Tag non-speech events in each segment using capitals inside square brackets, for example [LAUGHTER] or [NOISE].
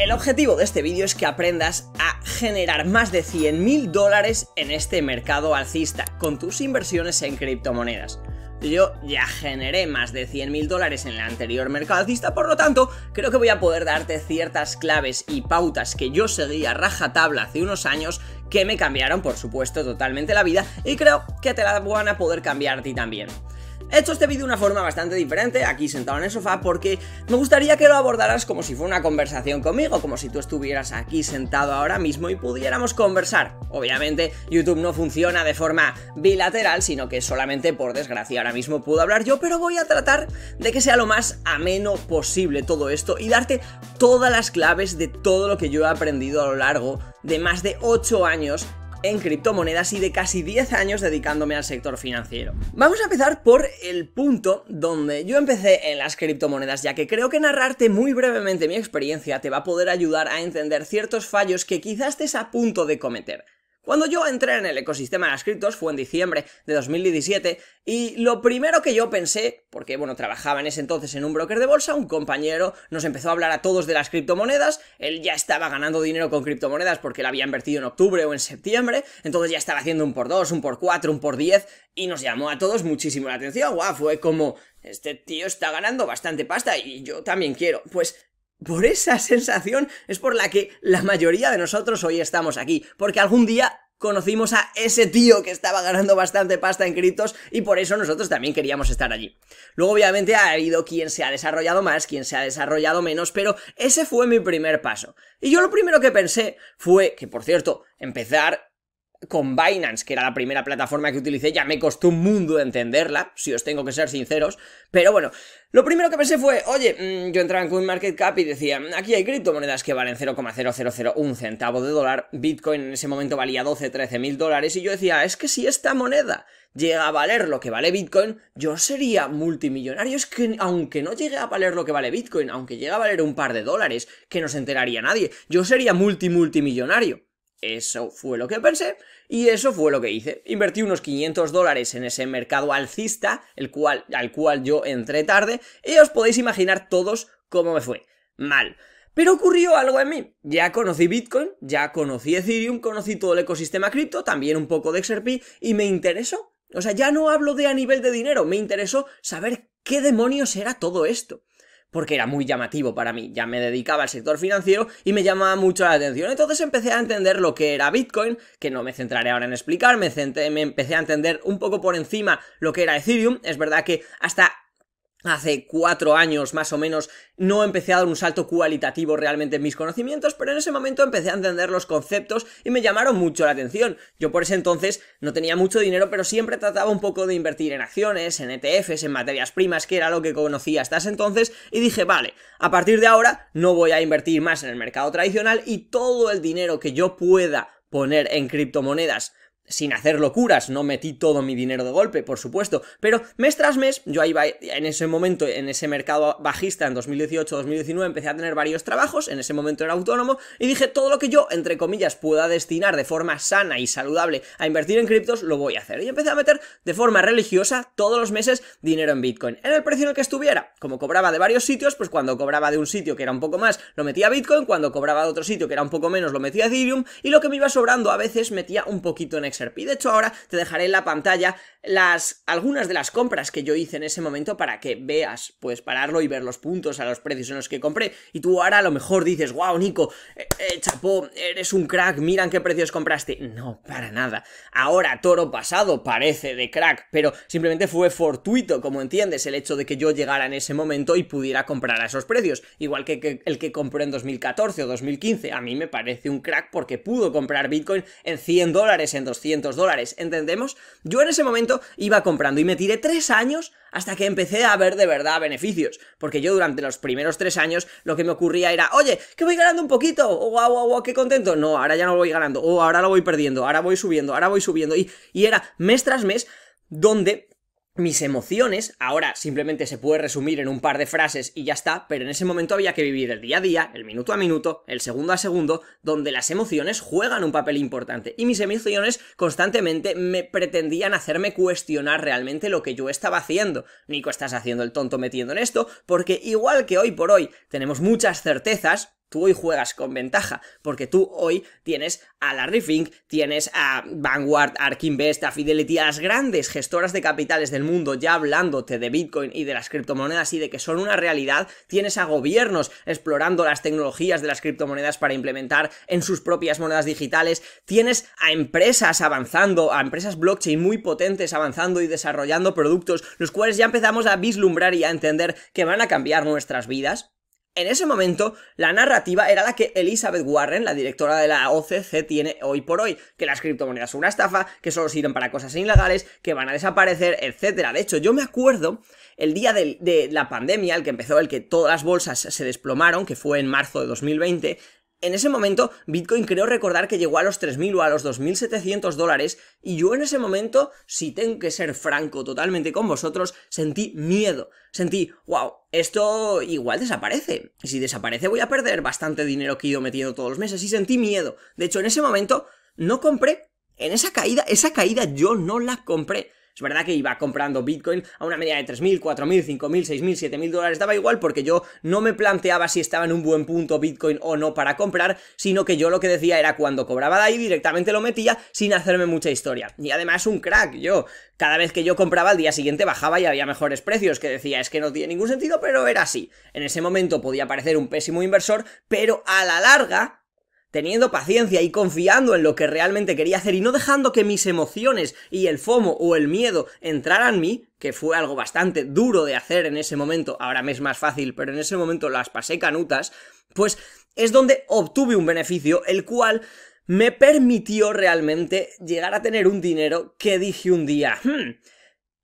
El objetivo de este vídeo es que aprendas a generar más de 100.000 mil dólares en este mercado alcista con tus inversiones en criptomonedas. Yo ya generé más de 100.000 mil dólares en el anterior mercado alcista, por lo tanto, creo que voy a poder darte ciertas claves y pautas que yo seguí a rajatabla hace unos años que me cambiaron, por supuesto, totalmente la vida y creo que te las van a poder cambiar a ti también. He hecho este vídeo de una forma bastante diferente, aquí sentado en el sofá, porque me gustaría que lo abordaras como si fuera una conversación conmigo, como si tú estuvieras aquí sentado ahora mismo y pudiéramos conversar. Obviamente, YouTube no funciona de forma bilateral, sino que solamente, por desgracia, ahora mismo puedo hablar yo, pero voy a tratar de que sea lo más ameno posible todo esto y darte todas las claves de todo lo que yo he aprendido a lo largo de más de 8 años en criptomonedas y de casi 10 años dedicándome al sector financiero. Vamos a empezar por el punto donde yo empecé en las criptomonedas, ya que creo que narrarte muy brevemente mi experiencia te va a poder ayudar a entender ciertos fallos que quizás estés a punto de cometer. Cuando yo entré en el ecosistema de las criptos fue en diciembre de 2017 y lo primero que yo pensé, porque bueno, trabajaba en ese entonces en un broker de bolsa, un compañero nos empezó a hablar a todos de las criptomonedas, él ya estaba ganando dinero con criptomonedas porque la había invertido en octubre o en septiembre, entonces ya estaba haciendo un por dos, un por cuatro, un por diez y nos llamó a todos muchísimo la atención, guau, fue como, este tío está ganando bastante pasta y yo también quiero. Pues por esa sensación es por la que la mayoría de nosotros hoy estamos aquí, porque algún día conocimos a ese tío que estaba ganando bastante pasta en criptos y por eso nosotros también queríamos estar allí. Luego obviamente ha habido quien se ha desarrollado más, quien se ha desarrollado menos, pero ese fue mi primer paso. Y yo lo primero que pensé fue que, por cierto, empezar con Binance, que era la primera plataforma que utilicé, ya me costó un mundo entenderla, si os tengo que ser sinceros. Pero bueno, lo primero que pensé fue, oye, mm, yo entraba en CoinMarketCap y decía, mm, aquí hay criptomonedas que valen 0,0001 centavo de dólar, Bitcoin en ese momento valía 12, 13 mil dólares, y yo decía, es que si esta moneda llega a valer lo que vale Bitcoin, yo sería multimillonario. Es que aunque no llegue a valer lo que vale Bitcoin, aunque llegue a valer un par de dólares, que no se enteraría nadie, yo sería multi multimillonario. Eso fue lo que pensé y eso fue lo que hice. Invertí unos 500 dólares en ese mercado alcista, al cual yo entré tarde, y os podéis imaginar todos cómo me fue. Mal. Pero ocurrió algo en mí. Ya conocí Bitcoin, ya conocí Ethereum, conocí todo el ecosistema cripto, también un poco de XRP, y me interesó. O sea, ya no hablo de a nivel de dinero, me interesó saber qué demonios era todo esto porque era muy llamativo para mí. Ya me dedicaba al sector financiero y me llamaba mucho la atención. Entonces empecé a entender lo que era Bitcoin, que no me centraré ahora en explicar, me, me empecé a entender un poco por encima lo que era Ethereum. Es verdad que hasta hace cuatro años más o menos no empecé a dar un salto cualitativo realmente en mis conocimientos, pero en ese momento empecé a entender los conceptos y me llamaron mucho la atención. Yo por ese entonces no tenía mucho dinero, pero siempre trataba un poco de invertir en acciones, en ETFs, en materias primas, que era lo que conocía hasta ese entonces, y dije, vale, a partir de ahora no voy a invertir más en el mercado tradicional y todo el dinero que yo pueda poner en criptomonedas sin hacer locuras, no metí todo mi dinero de golpe, por supuesto, pero mes tras mes, yo ahí en ese momento, en ese mercado bajista en 2018-2019, empecé a tener varios trabajos, en ese momento era autónomo, y dije, todo lo que yo, entre comillas, pueda destinar de forma sana y saludable a invertir en criptos, lo voy a hacer. Y empecé a meter de forma religiosa todos los meses dinero en Bitcoin, en el precio en el que estuviera. Como cobraba de varios sitios, pues cuando cobraba de un sitio que era un poco más, lo metía a Bitcoin, cuando cobraba de otro sitio que era un poco menos, lo metía a Ethereum, y lo que me iba sobrando a veces metía un poquito en y De hecho, ahora te dejaré en la pantalla las, algunas de las compras que yo hice en ese momento para que veas, pues pararlo y ver los puntos a los precios en los que compré. Y tú ahora a lo mejor dices, wow, Nico, eh, eh, chapó, eres un crack, miran qué precios compraste. No, para nada. Ahora, toro pasado, parece de crack, pero simplemente fue fortuito, como entiendes, el hecho de que yo llegara en ese momento y pudiera comprar a esos precios. Igual que, el que compré en 2014 o 2015. A mí me parece un crack porque pudo comprar Bitcoin en 100 dólares en 200 dólares, ¿entendemos? Yo en ese momento iba comprando y me tiré 3 años hasta que empecé a ver de verdad beneficios. Porque yo durante los primeros tres años lo que me ocurría era, oye, que voy ganando un poquito, oh, wow, guau, qué contento. No, ahora ya no lo voy ganando, o oh, ahora lo voy perdiendo, ahora voy subiendo, ahora voy subiendo. Y, y era mes tras mes donde mis emociones, ahora simplemente se puede resumir en un par de frases y ya está, pero en ese momento había que vivir el día a día, el minuto a minuto, el segundo a segundo, donde las emociones juegan un papel importante. Y mis emociones constantemente me pretendían hacerme cuestionar realmente lo que yo estaba haciendo. Nico, estás haciendo el tonto metiendo en esto, porque igual que hoy por hoy tenemos muchas certezas, Tú hoy juegas con ventaja, porque tú hoy tienes a Larry Fink, tienes a Vanguard, Ark Invest, a Fidelity, a las grandes gestoras de capitales del mundo ya hablándote de Bitcoin y de las criptomonedas y de que son una realidad. Tienes a gobiernos explorando las tecnologías de las criptomonedas para implementar en sus propias monedas digitales. Tienes a empresas avanzando, a empresas blockchain muy potentes avanzando y desarrollando productos, los cuales ya empezamos a vislumbrar y a entender que van a cambiar nuestras vidas. En ese momento, la narrativa era la que Elizabeth Warren, la directora de la OCC, tiene hoy por hoy, que las criptomonedas son una estafa, que solo sirven para cosas ilegales, que van a desaparecer, etc. De hecho, yo me acuerdo el día de, la pandemia, el que empezó, el que todas las bolsas se desplomaron, que fue en marzo de 2020, en ese momento, Bitcoin creo recordar que llegó a los 3.000 o a los 2.700 dólares y yo en ese momento, si tengo que ser franco totalmente con vosotros, sentí miedo, sentí, wow, esto igual desaparece. y Si desaparece voy a perder bastante dinero que he ido metiendo todos los meses y sentí miedo. De hecho, en ese momento no compré, en esa caída, esa caída yo no la compré. Es verdad que iba comprando Bitcoin a una media de 3.000, 4.000, 5.000, 6.000, 7.000 dólares, daba igual porque yo no me planteaba si estaba en un buen punto Bitcoin o no para comprar, sino que yo lo que decía era cuando cobraba de ahí directamente lo metía sin hacerme mucha historia. Y además un crack, yo. Cada vez que yo compraba al día siguiente bajaba y había mejores precios, que decía es que no tiene ningún sentido, pero era así. En ese momento podía parecer un pésimo inversor, pero a la larga teniendo paciencia y confiando en lo que realmente quería hacer y no dejando que mis emociones y el FOMO o el miedo entraran en mí, que fue algo bastante duro de hacer en ese momento, ahora me es más fácil, pero en ese momento las pasé canutas, pues es donde obtuve un beneficio, el cual me permitió realmente llegar a tener un dinero que dije un día, hmm,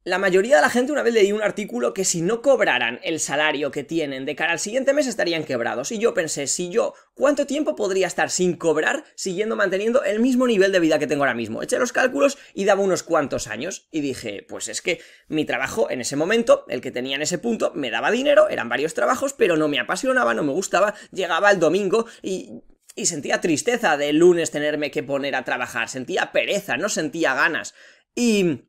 la mayoría de la gente una vez leí un artículo que si no cobraran el salario que tienen de cara al siguiente mes estarían quebrados. Y yo pensé, si yo, ¿cuánto tiempo podría estar sin cobrar siguiendo manteniendo el mismo nivel de vida que tengo ahora mismo? Eché los cálculos y daba unos cuantos años. Y dije, pues es que mi trabajo en ese momento, el que tenía en ese punto, me daba dinero, eran varios trabajos, pero no me apasionaba, no me gustaba, llegaba el domingo y y sentía tristeza de lunes tenerme que poner a trabajar, sentía pereza, no sentía ganas. Y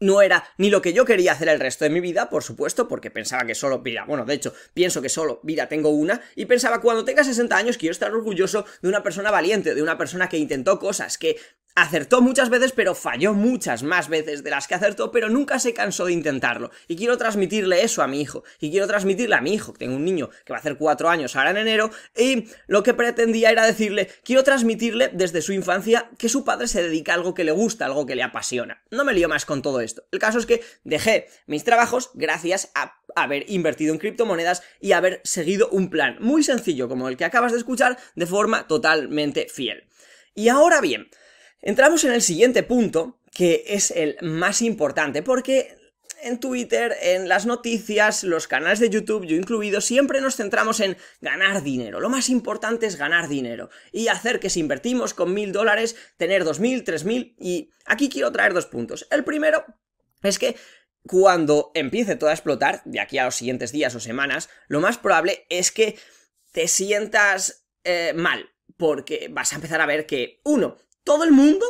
no era ni lo que yo quería hacer el resto de mi vida, por supuesto, porque pensaba que solo vida, bueno, de hecho, pienso que solo vida tengo una, y pensaba cuando tenga 60 años quiero estar orgulloso de una persona valiente, de una persona que intentó cosas, que acertó muchas veces, pero falló muchas más veces de las que acertó, pero nunca se cansó de intentarlo. Y quiero transmitirle eso a mi hijo. Y quiero transmitirle a mi hijo, que tengo un niño que va a hacer cuatro años ahora en enero, y lo que pretendía era decirle, quiero transmitirle desde su infancia que su padre se dedica a algo que le gusta, algo que le apasiona. No me lío más con todo esto. El caso es que dejé mis trabajos gracias a haber invertido en criptomonedas y haber seguido un plan muy sencillo como el que acabas de escuchar de forma totalmente fiel. Y ahora bien, Entramos en el siguiente punto, que es el más importante, porque en Twitter, en las noticias, los canales de YouTube, yo incluido, siempre nos centramos en ganar dinero. Lo más importante es ganar dinero y hacer que si invertimos con mil dólares, tener dos mil, tres mil. Y aquí quiero traer dos puntos. El primero es que cuando empiece todo a explotar, de aquí a los siguientes días o semanas, lo más probable es que te sientas eh, mal, porque vas a empezar a ver que, uno, todo el mundo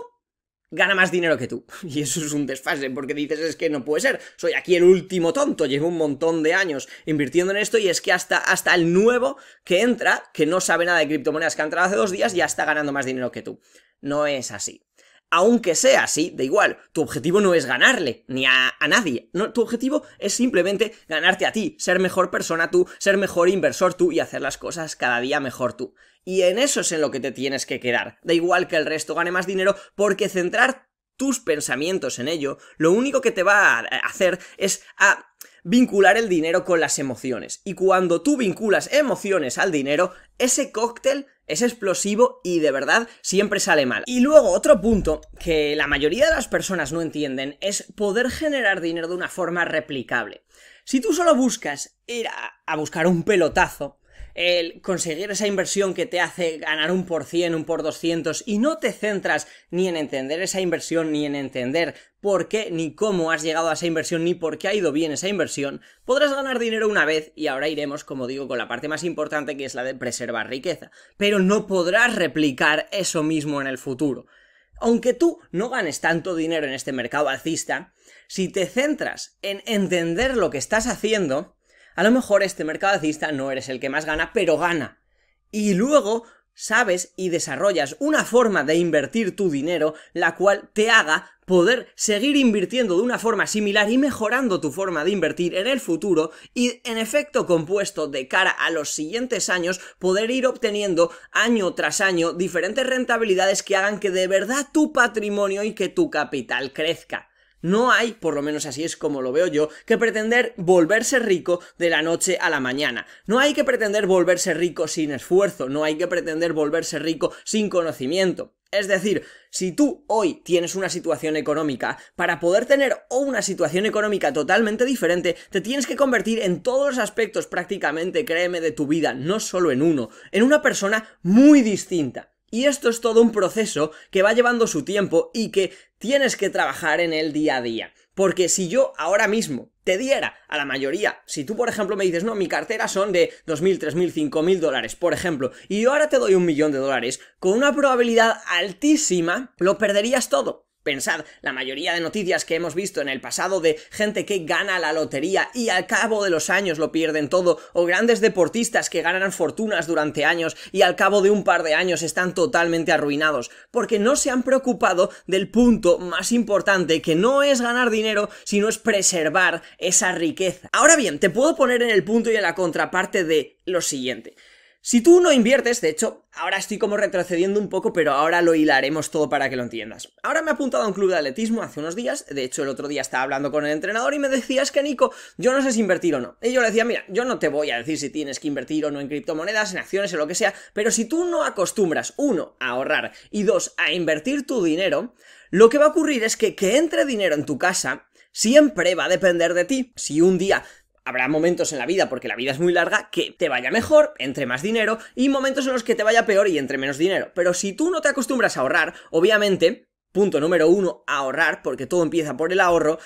gana más dinero que tú. [LAUGHS] Y eso es un desfase, porque dices, es que no puede ser, soy aquí el último tonto, llevo un montón de años invirtiendo en esto y es que hasta, hasta el nuevo que entra, que no sabe nada de criptomonedas, que ha entrado hace dos días, ya está ganando más dinero que tú. No es así aunque sea así, da igual, tu objetivo no es ganarle, ni a, nadie, tu objetivo es simplemente ganarte a ti, ser mejor persona tú, ser mejor inversor tú y hacer las cosas cada día mejor tú. Y en eso es en lo que te tienes que quedar, da igual que el resto gane más dinero, porque centrar tus pensamientos en ello, lo único que te va a hacer es a vincular el dinero con las emociones. Y cuando tú vinculas emociones al dinero, ese cóctel es explosivo y de verdad siempre sale mal. Y luego otro punto que la mayoría de las personas no entienden es poder generar dinero de una forma replicable. Si tú solo buscas ir a, buscar un pelotazo, el conseguir esa inversión que te hace ganar un por cien, un por 200 y no te centras ni en entender esa inversión ni en entender por qué ni cómo has llegado a esa inversión ni por qué ha ido bien esa inversión, podrás ganar dinero una vez y ahora iremos, como digo, con la parte más importante que es la de preservar riqueza, pero no podrás replicar eso mismo en el futuro. Aunque tú no ganes tanto dinero en este mercado alcista, si te centras en entender lo que estás haciendo, a lo mejor este mercado no eres el que más gana, pero gana. Y luego sabes y desarrollas una forma de invertir tu dinero la cual te haga poder seguir invirtiendo de una forma similar y mejorando tu forma de invertir en el futuro y en efecto compuesto de cara a los siguientes años poder ir obteniendo año tras año diferentes rentabilidades que hagan que de verdad tu patrimonio y que tu capital crezca. No hay, por lo menos así es como lo veo yo, que pretender volverse rico de la noche a la mañana. No hay que pretender volverse rico sin esfuerzo, no hay que pretender volverse rico sin conocimiento. Es decir, si tú hoy tienes una situación económica, para poder tener una situación económica totalmente diferente, te tienes que convertir en todos los aspectos prácticamente, créeme, de tu vida, no solo en uno, en una persona muy distinta. Y esto es todo un proceso que va llevando su tiempo y que tienes que trabajar en el día a día. Porque si yo ahora mismo te diera a la mayoría, si tú por ejemplo me dices, no, mi cartera son de 2.000, 3.000, 5.000 dólares, por ejemplo, y yo ahora te doy un millón de dólares, con una probabilidad altísima, lo perderías todo. Pensad, la mayoría de noticias que hemos visto en el pasado de gente que gana la lotería y al cabo de los años lo pierden todo, o grandes deportistas que ganan fortunas durante años y al cabo de un par de años están totalmente arruinados, porque no se han preocupado del punto más importante, que no es ganar dinero, sino es preservar esa riqueza. Ahora bien, te puedo poner en el punto y en la contraparte de lo siguiente. Si tú no inviertes, de hecho, ahora estoy como retrocediendo un poco, pero ahora lo hilaremos todo para que lo entiendas. Ahora me he apuntado a un club de atletismo hace unos días, de hecho el otro día estaba hablando con el entrenador y me decía, es que Nico, yo no sé si invertir o no. Y yo le decía, mira, yo no te voy a decir si tienes que invertir o no en criptomonedas, en acciones o lo que sea, pero si tú no acostumbras, uno, a ahorrar y dos, a invertir tu dinero, lo que va a ocurrir es que que entre dinero en tu casa siempre va a depender de ti. Si un día habrá momentos en la vida, porque la vida es muy larga, que te vaya mejor, entre más dinero, y momentos en los que te vaya peor y entre menos dinero. Pero si tú no te acostumbras a ahorrar, obviamente, punto número uno, ahorrar, porque todo empieza por el ahorro,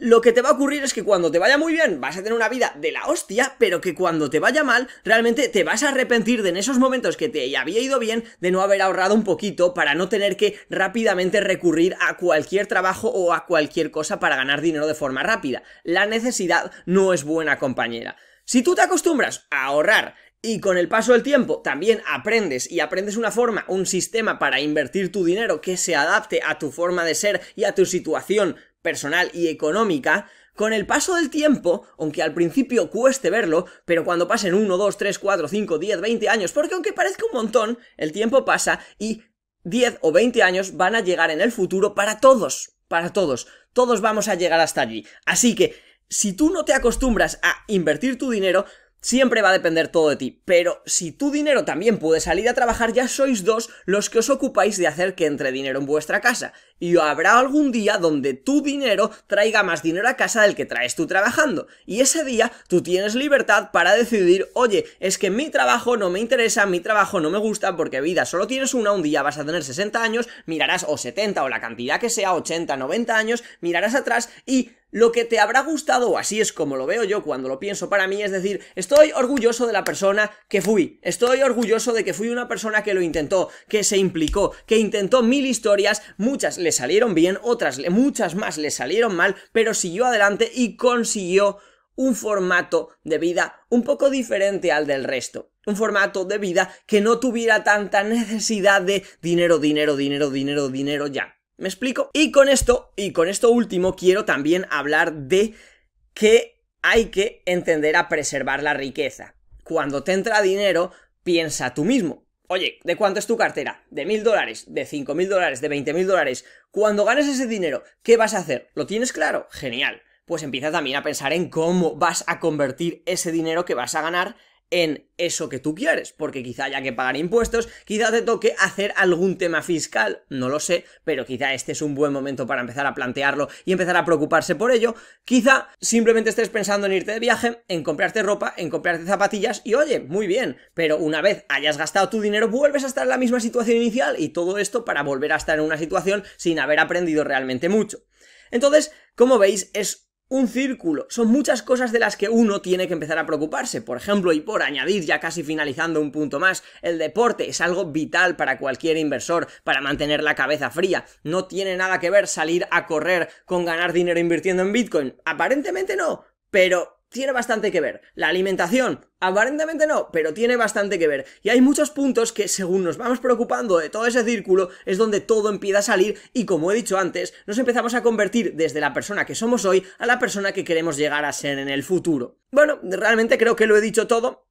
lo que te va a ocurrir es que cuando te vaya muy bien vas a tener una vida de la hostia, pero que cuando te vaya mal realmente te vas a arrepentir de en esos momentos que te había ido bien de no haber ahorrado un poquito para no tener que rápidamente recurrir a cualquier trabajo o a cualquier cosa para ganar dinero de forma rápida. La necesidad no es buena compañera. Si tú te acostumbras a ahorrar y con el paso del tiempo también aprendes y aprendes una forma, un sistema para invertir tu dinero que se adapte a tu forma de ser y a tu situación personal y económica, con el paso del tiempo, aunque al principio cueste verlo, pero cuando pasen 1, 2, 3, 4, 5, 10, 20 años, porque aunque parezca un montón, el tiempo pasa y 10 o 20 años van a llegar en el futuro para todos, para todos, todos vamos a llegar hasta allí. Así que, si tú no te acostumbras a invertir tu dinero, Siempre va a depender todo de ti, pero si tu dinero también puede salir a trabajar, ya sois dos los que os ocupáis de hacer que entre dinero en vuestra casa. Y habrá algún día donde tu dinero traiga más dinero a casa del que traes tú trabajando. Y ese día tú tienes libertad para decidir, oye, es que mi trabajo no me interesa, mi trabajo no me gusta, porque vida, solo tienes una, un día vas a tener 60 años, mirarás o 70 o la cantidad que sea, 80, 90 años, mirarás atrás y lo que te habrá gustado, así es como lo veo yo cuando lo pienso para mí, es decir, estoy orgulloso de la persona que fui, estoy orgulloso de que fui una persona que lo intentó, que se implicó, que intentó mil historias, muchas le salieron bien, otras, muchas más le salieron mal, pero siguió adelante y consiguió un formato de vida un poco diferente al del resto. Un formato de vida que no tuviera tanta necesidad de dinero, dinero, dinero, dinero, dinero ya. ¿Me explico? Y con esto, y con esto último, quiero también hablar de que hay que entender a preservar la riqueza. Cuando te entra dinero, piensa tú mismo. Oye, ¿de cuánto es tu cartera? ¿De mil dólares? ¿De cinco mil dólares? ¿De veinte mil dólares? Cuando ganes ese dinero, ¿qué vas a hacer? ¿Lo tienes claro? Genial. Pues empieza también a pensar en cómo vas a convertir ese dinero que vas a ganar en eso que tú quieres, porque quizá haya que pagar impuestos, quizá te toque hacer algún tema fiscal, no lo sé, pero quizá este es un buen momento para empezar a plantearlo y empezar a preocuparse por ello, quizá simplemente estés pensando en irte de viaje, en comprarte ropa, en comprarte zapatillas y oye, muy bien, pero una vez hayas gastado tu dinero vuelves a estar en la misma situación inicial y todo esto para volver a estar en una situación sin haber aprendido realmente mucho. Entonces, como veis, es un círculo. Son muchas cosas de las que uno tiene que empezar a preocuparse. Por ejemplo, y por añadir, ya casi finalizando un punto más, el deporte es algo vital para cualquier inversor, para mantener la cabeza fría. No tiene nada que ver salir a correr con ganar dinero invirtiendo en Bitcoin. Aparentemente no, pero tiene bastante que ver. La alimentación, aparentemente no, pero tiene bastante que ver. Y hay muchos puntos que, según nos vamos preocupando de todo ese círculo, es donde todo empieza a salir y, como he dicho antes, nos empezamos a convertir desde la persona que somos hoy a la persona que queremos llegar a ser en el futuro. Bueno, realmente creo que lo he dicho todo.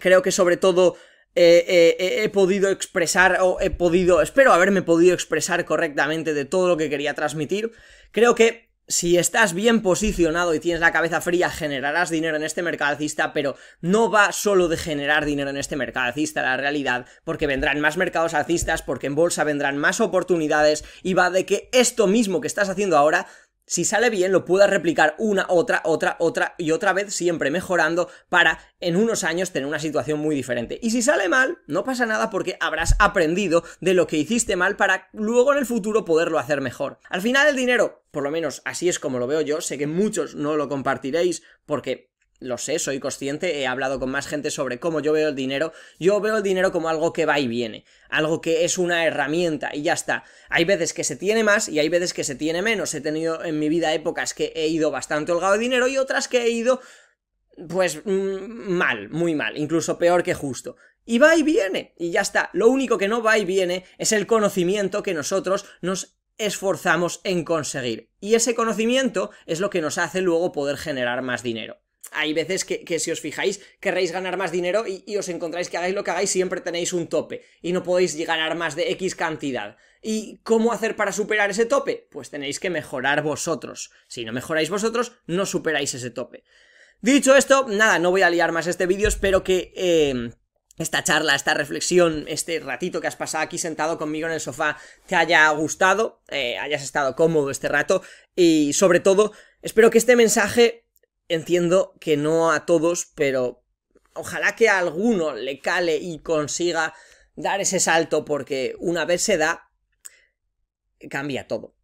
Creo que sobre todo eh, eh, eh, he podido expresar o he podido, espero haberme podido expresar correctamente de todo lo que quería transmitir. Creo que si estás bien posicionado y tienes la cabeza fría, generarás dinero en este mercado alcista, pero no va solo de generar dinero en este mercado alcista la realidad, porque vendrán más mercados alcistas, porque en bolsa vendrán más oportunidades y va de que esto mismo que estás haciendo ahora si sale bien, lo puedas replicar una, otra, otra, otra y otra vez, siempre mejorando para en unos años tener una situación muy diferente. Y si sale mal, no pasa nada porque habrás aprendido de lo que hiciste mal para luego en el futuro poderlo hacer mejor. Al final el dinero, por lo menos así es como lo veo yo, sé que muchos no lo compartiréis porque lo sé, soy consciente, he hablado con más gente sobre cómo yo veo el dinero. Yo veo el dinero como algo que va y viene, algo que es una herramienta y ya está. Hay veces que se tiene más y hay veces que se tiene menos. He tenido en mi vida épocas que he ido bastante holgado de dinero y otras que he ido pues mm, mal, muy mal, incluso peor que justo. Y va y viene, y ya está. Lo único que no va y viene es el conocimiento que nosotros nos esforzamos en conseguir. Y ese conocimiento es lo que nos hace luego poder generar más dinero hay veces que, si os fijáis, querréis ganar más dinero y, os encontráis que hagáis lo que hagáis, siempre tenéis un tope y no podéis ganar más de X cantidad. ¿Y cómo hacer para superar ese tope? Pues tenéis que mejorar vosotros. Si no mejoráis vosotros, no superáis ese tope. Dicho esto, nada, no voy a liar más este vídeo, espero que... Em, esta charla, esta reflexión, este ratito que has pasado aquí sentado conmigo en el sofá te haya gustado, eh, hayas estado cómodo este rato y sobre todo espero que este mensaje entiendo que no a todos, pero ojalá que a alguno le cale y consiga dar ese salto porque una vez se da, cambia todo.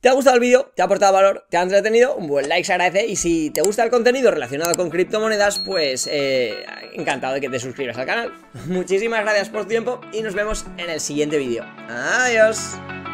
¿Te ha gustado el vídeo? ¿Te ha aportado valor? ¿Te ha entretenido? Un buen like se agradece y si te gusta el contenido relacionado con criptomonedas, pues eh, encantado de que te suscribas al canal. [LAUGHS] Muchísimas gracias por tu tiempo y nos vemos en el siguiente vídeo. Adiós.